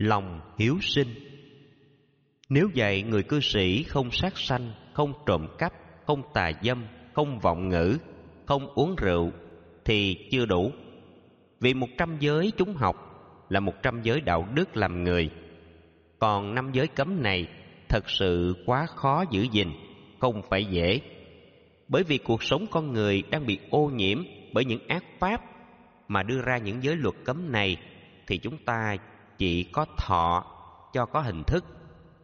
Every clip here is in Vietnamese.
lòng hiếu sinh nếu vậy người cư sĩ không sát sanh không trộm cắp không tà dâm không vọng ngữ không uống rượu thì chưa đủ vì một trăm giới chúng học là một trăm giới đạo đức làm người còn năm giới cấm này thật sự quá khó giữ gìn không phải dễ bởi vì cuộc sống con người đang bị ô nhiễm bởi những ác pháp mà đưa ra những giới luật cấm này thì chúng ta chỉ có thọ cho có hình thức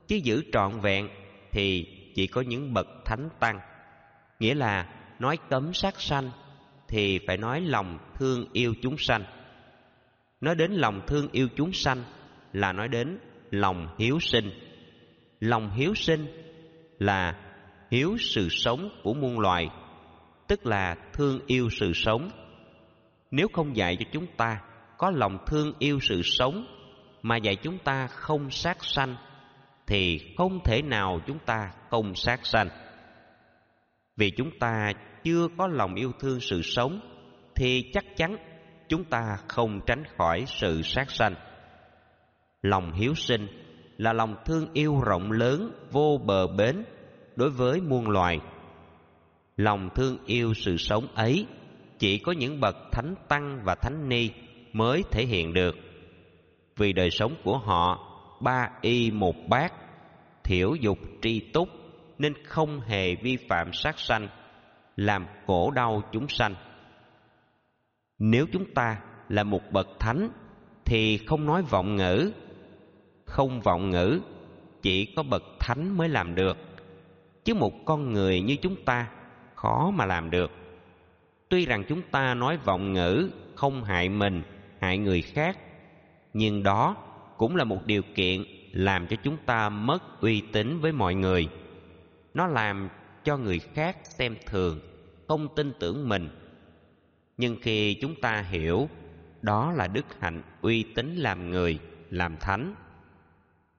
chứ giữ trọn vẹn thì chỉ có những bậc thánh tăng nghĩa là nói cấm sát sanh thì phải nói lòng thương yêu chúng sanh nói đến lòng thương yêu chúng sanh là nói đến lòng hiếu sinh lòng hiếu sinh là hiếu sự sống của muôn loài tức là thương yêu sự sống nếu không dạy cho chúng ta có lòng thương yêu sự sống mà dạy chúng ta không sát sanh thì không thể nào chúng ta không sát sanh vì chúng ta chưa có lòng yêu thương sự sống thì chắc chắn chúng ta không tránh khỏi sự sát sanh lòng hiếu sinh là lòng thương yêu rộng lớn vô bờ bến đối với muôn loài lòng thương yêu sự sống ấy chỉ có những bậc thánh tăng và thánh ni mới thể hiện được vì đời sống của họ ba y một bát thiểu dục tri túc nên không hề vi phạm sát sanh làm khổ đau chúng sanh nếu chúng ta là một bậc thánh thì không nói vọng ngữ không vọng ngữ chỉ có bậc thánh mới làm được chứ một con người như chúng ta khó mà làm được tuy rằng chúng ta nói vọng ngữ không hại mình hại người khác nhưng đó cũng là một điều kiện làm cho chúng ta mất uy tín với mọi người nó làm cho người khác xem thường không tin tưởng mình nhưng khi chúng ta hiểu đó là đức hạnh uy tín làm người làm thánh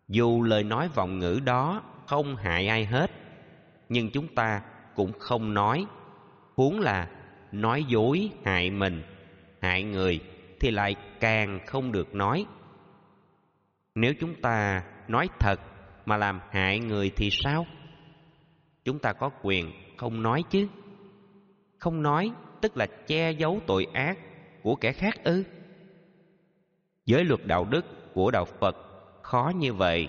dù lời nói vọng ngữ đó không hại ai hết nhưng chúng ta cũng không nói huống là nói dối hại mình hại người thì lại càng không được nói nếu chúng ta nói thật mà làm hại người thì sao chúng ta có quyền không nói chứ không nói tức là che giấu tội ác của kẻ khác ư giới luật đạo đức của đạo phật khó như vậy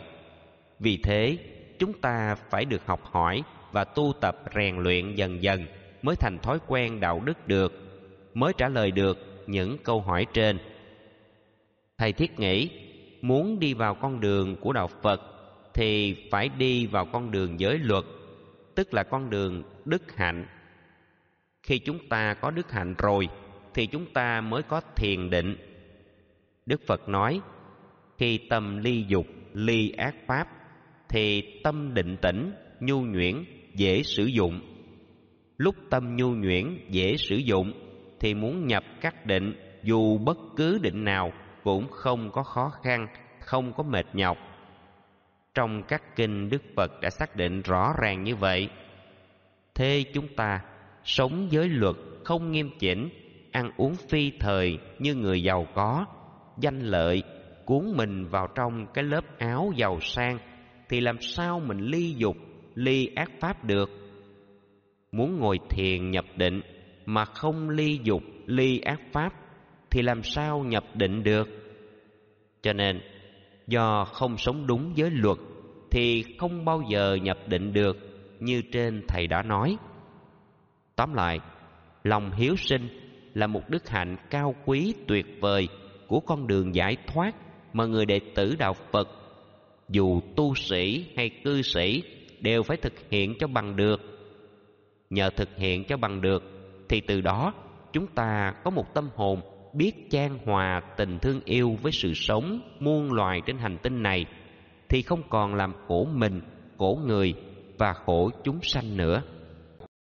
vì thế chúng ta phải được học hỏi và tu tập rèn luyện dần dần mới thành thói quen đạo đức được mới trả lời được những câu hỏi trên thầy thiết nghĩ muốn đi vào con đường của đạo phật thì phải đi vào con đường giới luật tức là con đường đức hạnh khi chúng ta có đức hạnh rồi thì chúng ta mới có thiền định đức phật nói khi tâm ly dục ly ác pháp thì tâm định tĩnh nhu nhuyễn dễ sử dụng lúc tâm nhu nhuyễn dễ sử dụng thì muốn nhập các định dù bất cứ định nào cũng không có khó khăn, không có mệt nhọc. Trong các kinh Đức Phật đã xác định rõ ràng như vậy. Thế chúng ta sống giới luật không nghiêm chỉnh, ăn uống phi thời như người giàu có, danh lợi cuốn mình vào trong cái lớp áo giàu sang thì làm sao mình ly dục, ly ác pháp được? Muốn ngồi thiền nhập định mà không ly dục, ly ác pháp thì làm sao nhập định được? Cho nên, do không sống đúng với luật thì không bao giờ nhập định được như trên thầy đã nói. Tóm lại, lòng hiếu sinh là một đức hạnh cao quý tuyệt vời của con đường giải thoát mà người đệ tử đạo Phật dù tu sĩ hay cư sĩ đều phải thực hiện cho bằng được. Nhờ thực hiện cho bằng được thì từ đó chúng ta có một tâm hồn biết chan hòa tình thương yêu với sự sống muôn loài trên hành tinh này thì không còn làm khổ mình khổ người và khổ chúng sanh nữa